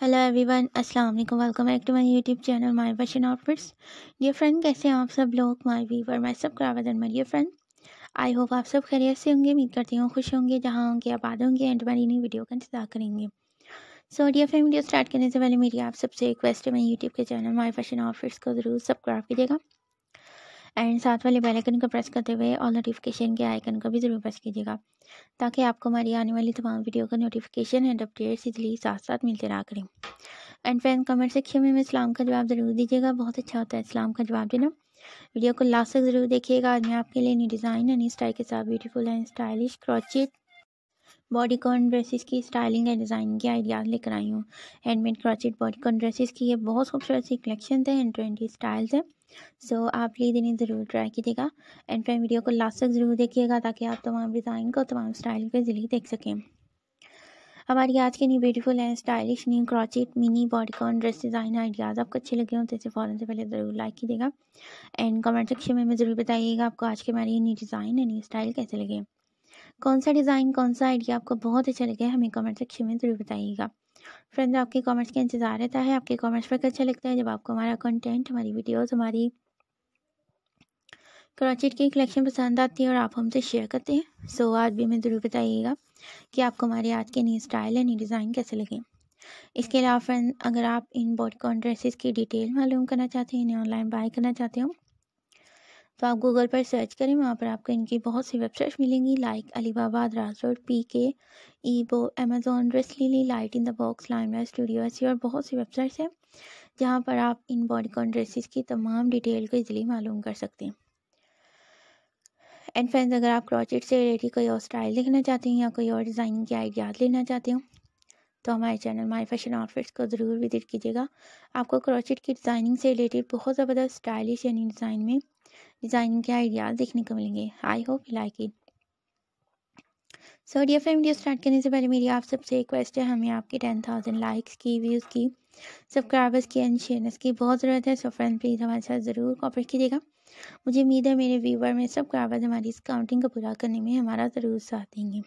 Hello everyone अस्सलाम वालेकुम welcome back to my YouTube channel my fashion outfits ये friend कैसे हैं आप सब लोग my viewer my sub and my friend I hope आप सब खैरियत से होंगे उम्मीद करती हूँ खुश होंगे जहाँ होंगे आबाद होंगे एंड मेरी नई वीडियो का इंतजार करेंगे so dear friend video start करने से पहले मेरी आप सबसे रिक्वेस्ट है मैं यूट्यूब के चैनल माई फैशन आउटफिट्स को ज़रूर सब्सक्राइब कीजिएगा एंड साथ वाले बेल आइकन को प्रेस करते हुए ऑल नोटिफिकेशन के आइकन को भी ज़रूर प्रेस कीजिएगा ताकि आपको हमारी आने वाली तमाम वीडियो का नोटिफिकेशन एंड अपडेट्स इजली साथ साथ मिलते रहा करें एंड फ्रेंड कमेंट सेक्शन में इस्लाम का जवाब ज़रूर दीजिएगा बहुत अच्छा होता है इस्लाम का जवाब देना वीडियो को लास्ट तक ज़रूर देखिएगा आज मैं आपके लिए न्यू डिज़ाइन एंड स्टाइल के साथ beautiful and stylish crochet bodycon dresses की स्टाइलिंग एंड डिज़ाइन के आइडियाज़ लेकर आई हूँ handmade crochet bodycon dresses की ये बहुत खूबसूरत सी कलेक्शन है एंड ट्रेंडी स्टाइल्स है सो so, आप ये इन्हें ज़रूर ट्राई कीजिएगा एंड फ्रेंड वीडियो को लास्ट तक ज़रूर देखिएगा ताकि आप तमाम डिज़ाइन को तमाम स्टाइल को जल्दी देख सकें हमारी आज की नई beautiful and stylish new crochet mini bodycon dress design ideas आपको अच्छे लगे हों तो इसे फ़ौरन से पहले ज़रूर लाइक कीजिएगा एंड कमेंट सेक्शन में ज़रूर बताइएगा आपको आज की हमारी new design and new style कैसे लगे कौन सा डिज़ाइन कौन सा आइडिया आपको बहुत अच्छा लगे हमें कमेंट सेक्शन में ज़रूर बताइएगा फ्रेंड्स आपके कमेंट्स का इंतज़ार रहता है आपके कमेंट्स पर अच्छा लगता है जब आपको हमारा कंटेंट हमारी वीडियोस हमारी क्रॉचिट की कलेक्शन पसंद आती है और आप हमसे शेयर करते हैं सो आज भी हमें ज़रूर बताइएगा कि आपको हमारे आज के नई स्टाइल या नई डिज़ाइन कैसे लगे इसके अलावा फ्रेंड अगर आप इन बॉडकॉन ड्रेसेस की डिटेल मालूम करना चाहते हैं इन्हें ऑनलाइन बाय करना चाहते हो तो आप गूगल पर सर्च करें वहाँ पर आपको इनकी बहुत सी वेबसाइट्स मिलेंगी लाइक अलीबाबा रोड पी के ई बो Amazon Dresslily light in the box limelight studio ऐसी और बहुत सी वेबसाइट्स हैं जहाँ पर आप इन बॉडीकॉन ड्रेसेस की तमाम डिटेल को इजिली मालूम कर सकते हैं एंड फ्रेंड्स अगर आप क्रॉचेट से रिलेटेड कोई और स्टाइल देखना चाहते हैं या कोई और डिज़ाइनिंग के आइडियाज़ लेना चाहते हो तो हमारे चैनल माई फैशन आउटफिट्स को ज़रूर विजिट कीजिएगा आपको क्रॉचेट की डिज़ाइनिंग से रिलेटेड बहुत ज़बरदस्त स्टाइलिश यानी डिज़ाइन में डिज़ाइनिंग के आइडियाज़ देखने को मिलेंगे I hope you like it so dear friend video start करने से पहले मेरी आप सबसे रिक्वेस्ट है हमें आपकी टेन थाउजेंड लाइक्स की व्यूज़ की सब्सक्राइबर्स की एंड शेयर्स की बहुत ज़रूरत है सो फ्रेंड प्लीज़ हमारे साथ ज़रूर कॉपरेट कीजिएगा मुझे उम्मीद है मेरे व्यूवर में सब्सक्राइबर्स हमारी इस काउंटिंग को पूरा करने में हमारा ज़रूर साथ देंगे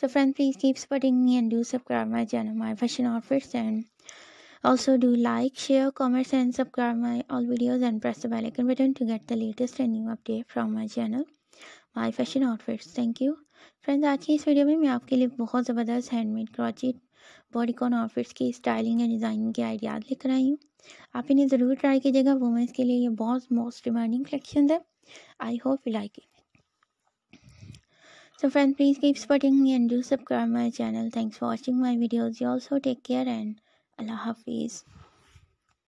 So friends, please keep supporting me and do subscribe my channel, my fashion outfits and Also, do like, share, comment, and subscribe my all videos and press the bell icon button to get the latest and new update from my channel. My fashion outfits thank you friends आज की इस video में मैं आपके लिए बहुत ज़बरदस्त handmade crochet bodycon outfits की स्टाइलिंग एंड डिज़ाइनिंग के आइडियाज़ लेकर आई हूँ आप इन्हें ज़रूर ट्राई कीजिएगा वुमेंस के लिए ये बहुत मोस्ट डिमांडिंग कलेक्शन है I hope you like it so friend please keep supporting me and do subscribe my channel thanks for watching my videos you also take care and अल्लाह हाफिज़